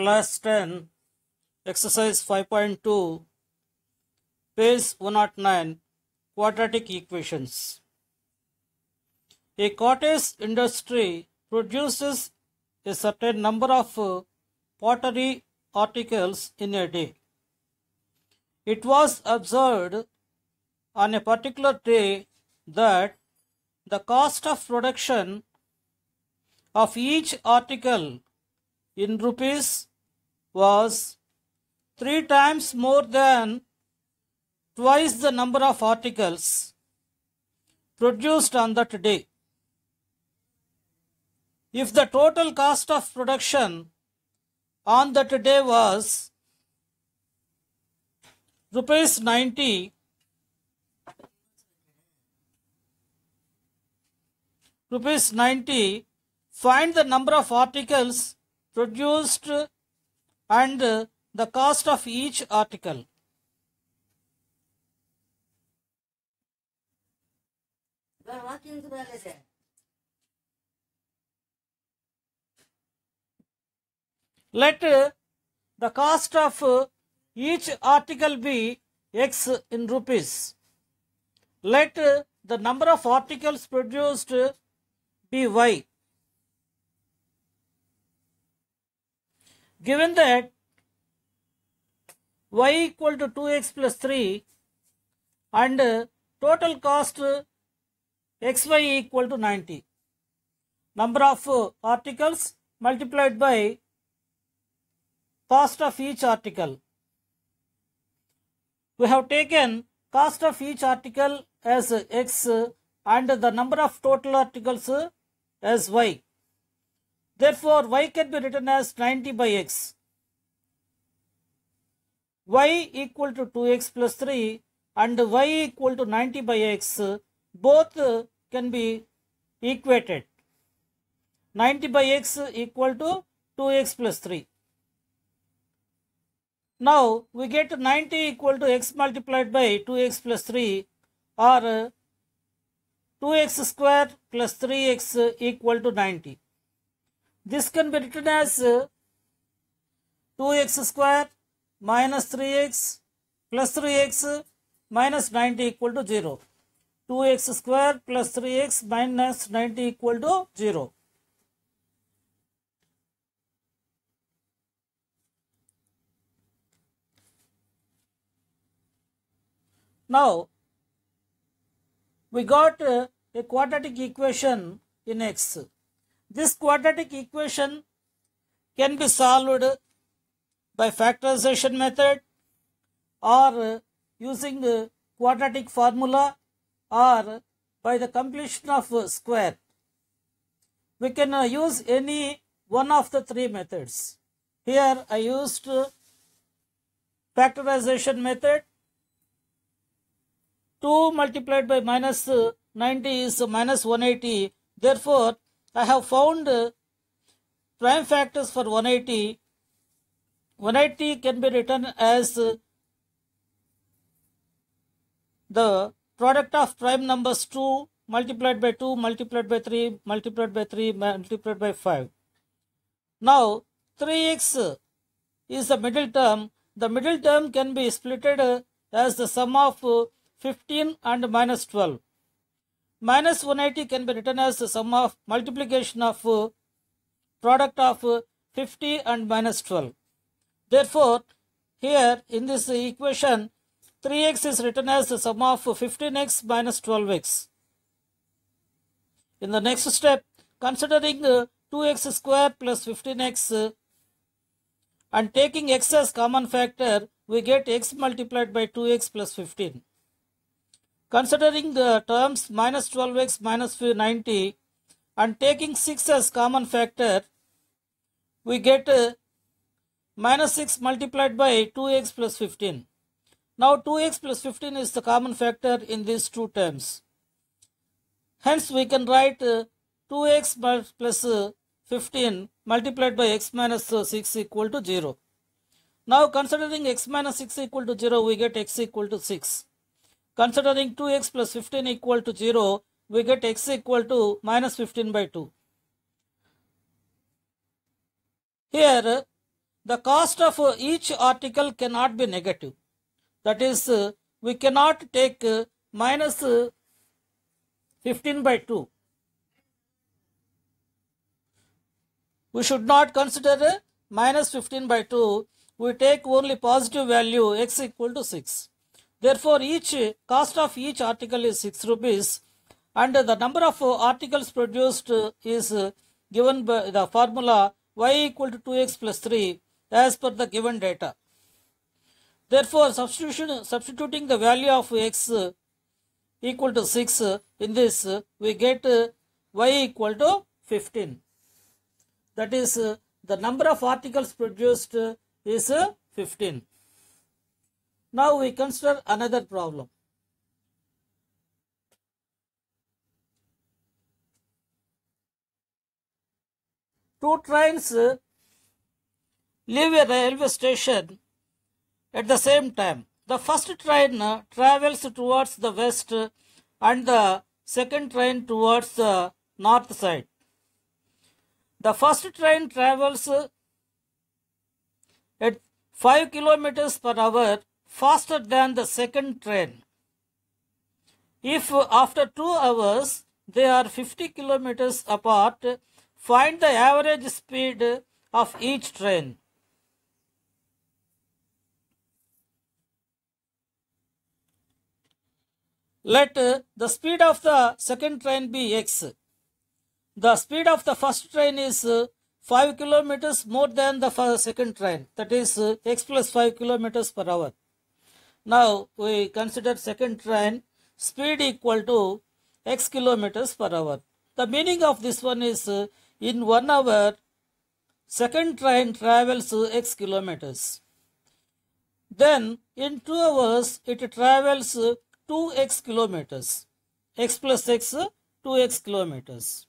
class 10 exercise 5.2 page 109 quadratic equations a cottage industry produces a certain number of uh, pottery articles in a day it was observed on a particular day that the cost of production of each article in rupees was three times more than twice the number of articles produced on that day. If the total cost of production on that day was rupees 90, rupees 90, find the number of articles produced and the cost of each article. Let the cost of each article be x in rupees. Let the number of articles produced be y. Given that y equal to 2x plus 3 and total cost xy equal to 90. Number of articles multiplied by cost of each article. We have taken cost of each article as x and the number of total articles as y. Therefore, y can be written as 90 by x. y equal to 2x plus 3 and y equal to 90 by x both can be equated. 90 by x equal to 2x plus 3. Now we get 90 equal to x multiplied by 2x plus 3 or 2x square plus 3x equal to 90. This can be written as 2x uh, square minus 3x plus 3x minus 90 equal to 0. 2x square plus 3x minus 90 equal to 0. Now, we got uh, a quadratic equation in x. This quadratic equation can be solved by factorization method or using quadratic formula or by the completion of square. We can uh, use any one of the three methods. Here I used factorization method. 2 multiplied by minus uh, 90 is minus 180. Therefore, I have found uh, prime factors for 180. 180 can be written as uh, the product of prime numbers 2 multiplied by 2 multiplied by 3 multiplied by 3 multiplied by 5. Now 3x is the middle term. The middle term can be splitted uh, as the sum of 15 and minus 12 minus 180 can be written as the sum of multiplication of uh, product of uh, 50 and minus 12. Therefore, here in this equation, 3x is written as the sum of 15x minus 12x. In the next step, considering 2x uh, square plus 15x and taking x as common factor, we get x multiplied by 2x plus 15. Considering the terms minus 12x minus 90 and taking 6 as common factor, we get uh, minus 6 multiplied by 2x plus 15. Now 2x plus 15 is the common factor in these two terms. Hence we can write uh, 2x plus uh, 15 multiplied by x minus 6 equal to 0. Now considering x minus 6 equal to 0 we get x equal to 6. Considering 2x plus 15 equal to 0, we get x equal to minus 15 by 2. Here, the cost of each article cannot be negative. That is, we cannot take minus 15 by 2. We should not consider minus 15 by 2. We take only positive value x equal to 6. Therefore, each cost of each article is 6 rupees and the number of articles produced is given by the formula y equal to 2x plus 3 as per the given data. Therefore, substitution, substituting the value of x equal to 6 in this, we get y equal to 15. That is, the number of articles produced is 15. Now we consider another problem. Two trains leave a railway station at the same time. The first train travels towards the west and the second train towards the north side. The first train travels at 5 kilometers per hour faster than the second train. If after 2 hours they are 50 kilometers apart, find the average speed of each train. Let uh, the speed of the second train be x. The speed of the first train is uh, 5 kilometers more than the second train, that is uh, x plus 5 kilometers per hour. Now we consider second train speed equal to x kilometers per hour. The meaning of this one is uh, in one hour second train travels uh, x kilometers. Then in two hours it travels 2x uh, kilometers. x plus x 2x uh, kilometers.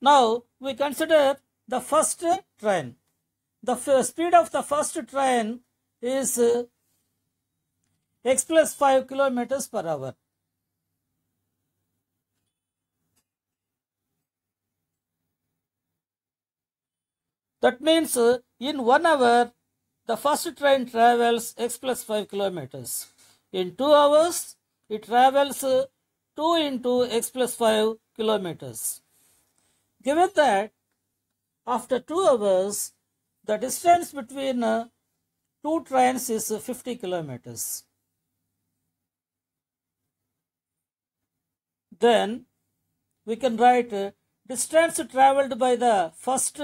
Now we consider the first train. The speed of the first train is x plus 5 kilometers per hour. That means uh, in one hour, the first train travels x plus 5 kilometers. In two hours, it travels uh, 2 into x plus 5 kilometers. Given that, after two hours, the distance between uh, two trains is 50 kilometers. then we can write uh, distance traveled by the first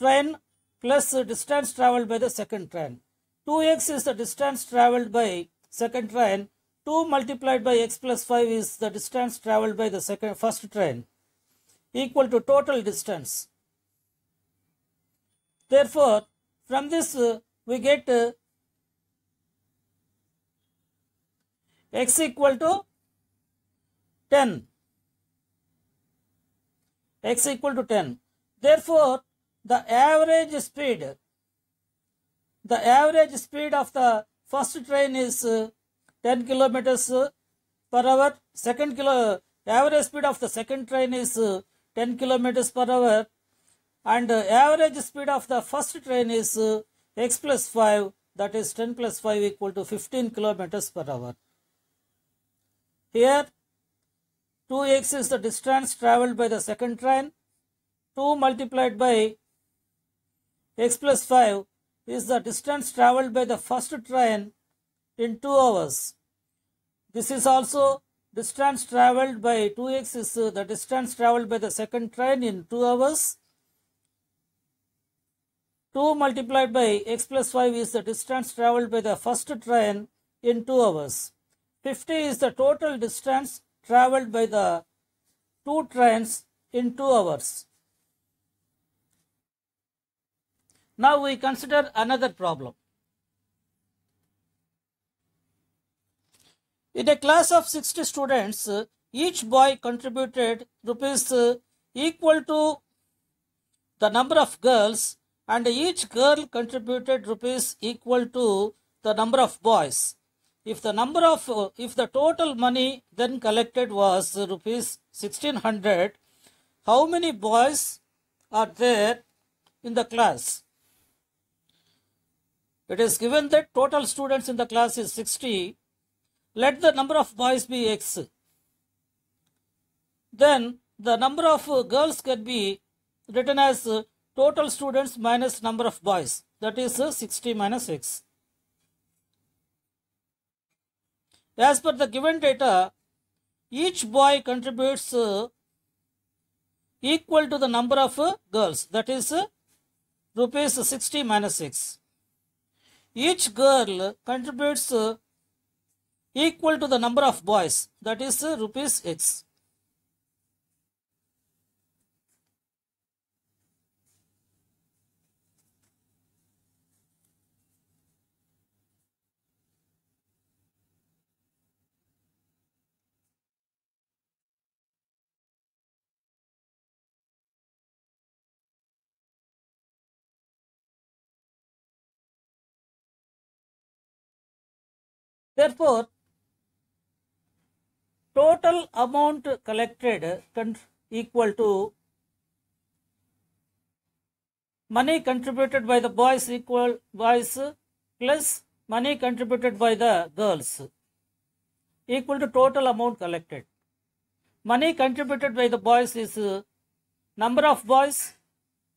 train plus distance traveled by the second train. 2x is the distance traveled by second train. 2 multiplied by x plus 5 is the distance traveled by the second first train equal to total distance. Therefore, from this uh, we get uh, x equal to 10 x equal to 10 therefore the average speed the average speed of the first train is uh, 10 kilometers uh, per hour second kilo average speed of the second train is uh, 10 kilometers per hour and average speed of the first train is x plus 5 that is 10 plus 5 equal to 15 kilometers per hour here 2x is the distance traveled by the second train. 2 multiplied by x plus 5 is the distance traveled by the first train in 2 hours. This is also distance traveled by 2x is the distance traveled by the second train in 2 hours. 2 multiplied by x plus 5 is the distance traveled by the first train in 2 hours. 50 is the total distance traveled by the two trains in two hours. Now we consider another problem. In a class of 60 students, each boy contributed rupees uh, equal to the number of girls and each girl contributed rupees equal to the number of boys if the number of uh, if the total money then collected was rupees 1600 how many boys are there in the class it is given that total students in the class is 60 let the number of boys be x then the number of uh, girls can be written as uh, total students minus number of boys that is 60 minus x As per the given data, each boy contributes uh, equal to the number of uh, girls, that is uh, rupees 60 minus 6. Each girl contributes equal to the number of boys, that is rupees x. Therefore, total amount collected equal to money contributed by the boys equal boys plus money contributed by the girls equal to total amount collected. Money contributed by the boys is uh, number of boys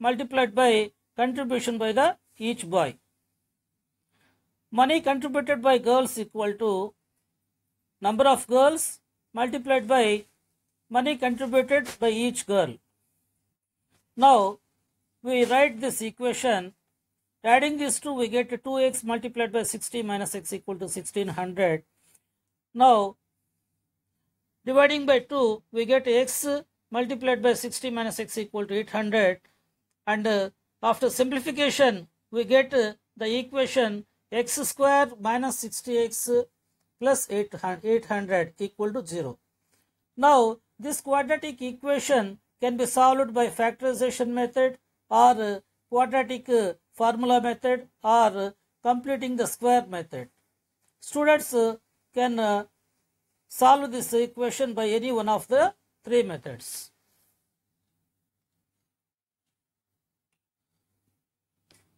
multiplied by contribution by the each boy money contributed by girls equal to number of girls multiplied by money contributed by each girl. Now we write this equation adding these two we get 2x multiplied by 60 minus x equal to 1600. Now dividing by 2 we get x multiplied by 60 minus x equal to 800 and uh, after simplification we get uh, the equation x square minus 60x plus 800 equal to 0. Now, this quadratic equation can be solved by factorization method or quadratic formula method or completing the square method. Students can solve this equation by any one of the three methods.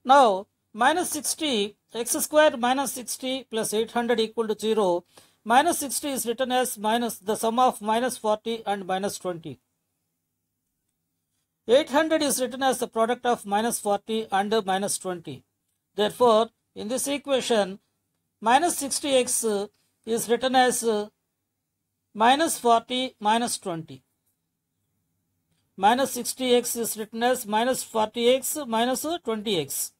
Now, minus 60 x square minus 60 plus 800 equal to 0. Minus 60 is written as minus the sum of minus 40 and minus 20. 800 is written as the product of minus 40 and minus 20. Therefore, in this equation, minus 60x is written as minus 40 minus 20. Minus 60x is written as minus 40x minus 20x.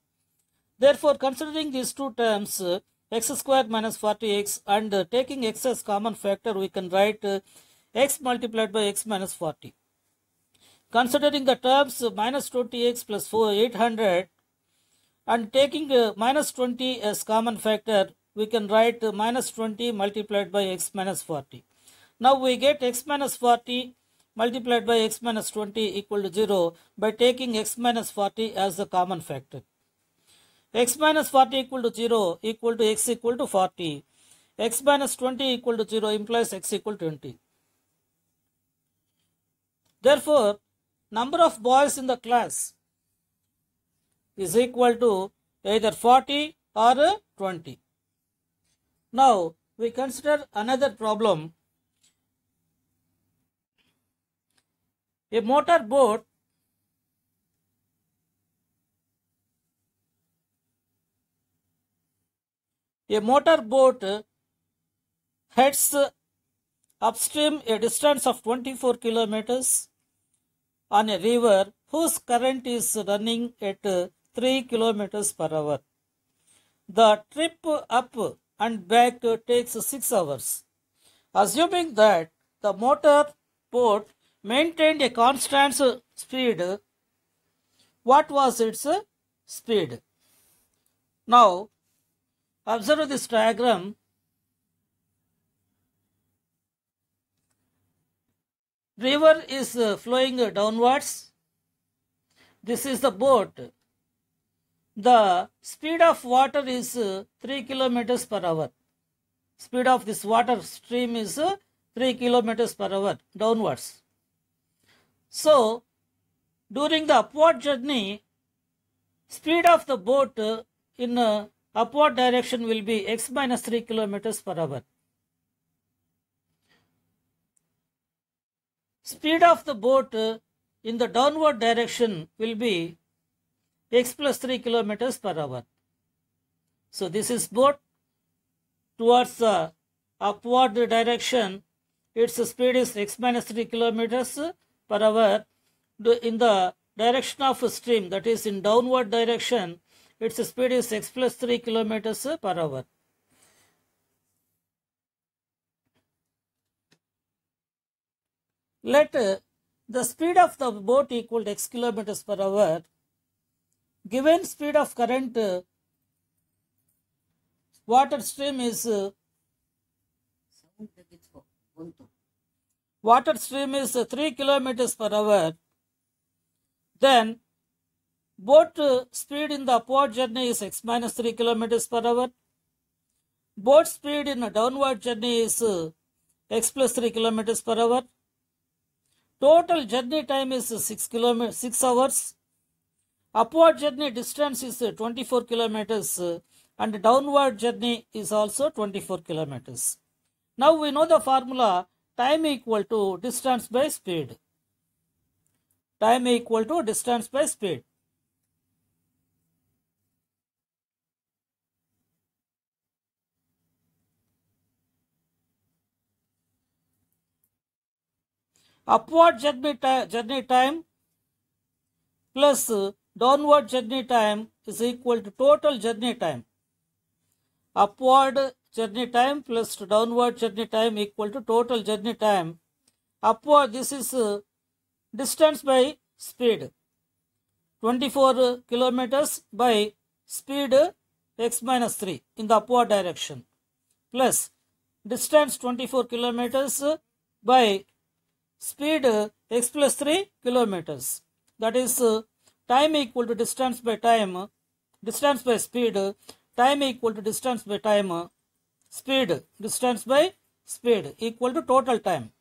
Therefore, considering these two terms, uh, x squared minus 40x and uh, taking x as common factor, we can write uh, x multiplied by x minus 40. Considering the terms minus 20x plus 4, 800 and taking minus 20 as common factor, we can write minus 20 multiplied by x minus 40. Now we get x minus 40 multiplied by x minus 20 equal to 0 by taking x minus 40 as the common factor x minus 40 equal to 0 equal to x equal to 40 x minus 20 equal to 0 implies x equal 20 therefore number of boys in the class is equal to either 40 or 20 now we consider another problem a motor boat A motor boat heads upstream a distance of 24 kilometers on a river whose current is running at 3 kilometers per hour. The trip up and back takes 6 hours. Assuming that the motor boat maintained a constant speed, what was its speed? Now, Observe this diagram. River is uh, flowing downwards. This is the boat. The speed of water is uh, 3 kilometers per hour. Speed of this water stream is uh, 3 kilometers per hour downwards. So, during the upward journey, speed of the boat in upward direction will be x minus 3 kilometers per hour. Speed of the boat uh, in the downward direction will be x plus 3 kilometers per hour. So this is boat towards the upward direction. Its speed is x minus 3 kilometers per hour. In the direction of a stream, that is in downward direction, its speed is x plus 3 kilometers per hour. Let uh, the speed of the boat equal to x kilometers per hour. Given speed of current, uh, water stream is uh, water stream is 3 kilometers per hour then Boat uh, speed in the upward journey is x minus 3 kilometers per hour. Boat speed in a downward journey is uh, x plus 3 kilometers per hour. Total journey time is 6 km, 6 hours. Upward journey distance is 24 kilometers uh, and downward journey is also 24 kilometers. Now we know the formula time equal to distance by speed. Time equal to distance by speed. upward journey, journey time plus downward journey time is equal to total journey time. Upward journey time plus downward journey time equal to total journey time. Upward, this is uh, distance by speed. 24 kilometers by speed x minus 3 in the upward direction plus distance 24 kilometers by speed uh, x plus 3 kilometers. That is uh, time equal to distance by time, uh, distance by speed, time equal to distance by time, speed, distance by speed equal to total time.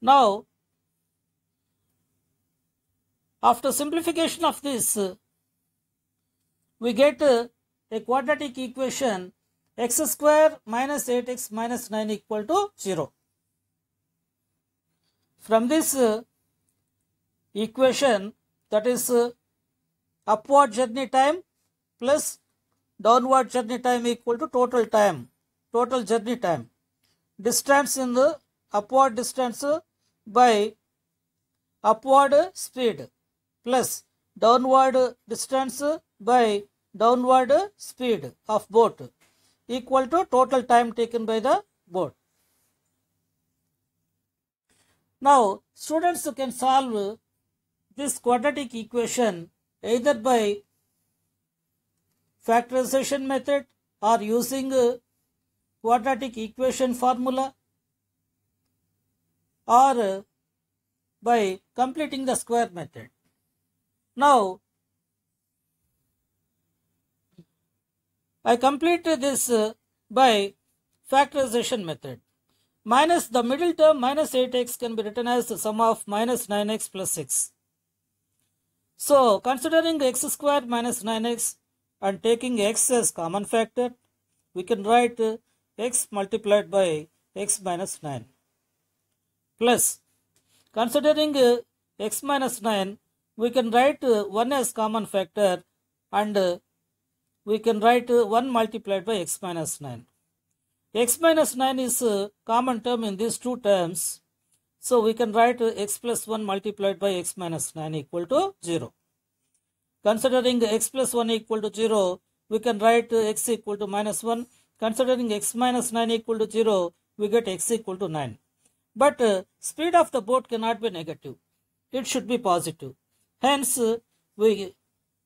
Now, after simplification of this, we get a quadratic equation x square minus 8x minus 9 equal to 0. From this uh, equation that is uh, upward journey time plus downward journey time equal to total time, total journey time. Distance in the upward distance uh, by upward speed plus downward distance by downward speed of boat equal to total time taken by the boat. Now, students, can solve this quadratic equation either by factorization method or using quadratic equation formula or by completing the square method. Now, I complete this by factorization method minus the middle term minus 8x can be written as the sum of minus 9x plus 6. So considering x squared minus 9x and taking x as common factor, we can write uh, x multiplied by x minus 9 plus considering uh, x minus 9 we can write uh, 1 as common factor and we can write 1 multiplied by x minus 9 x minus 9 is a uh, common term in these two terms. So we can write uh, x plus 1 multiplied by x minus 9 equal to 0. Considering x plus 1 equal to 0, we can write uh, x equal to minus 1. Considering x minus 9 equal to 0, we get x equal to 9. But uh, speed of the boat cannot be negative. It should be positive. Hence, we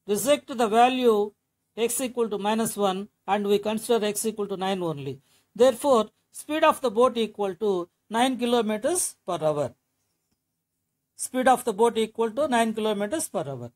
reject the value x equal to minus 1 and we consider x equal to 9 only. Therefore, speed of the boat equal to 9 kilometers per hour. Speed of the boat equal to 9 kilometers per hour.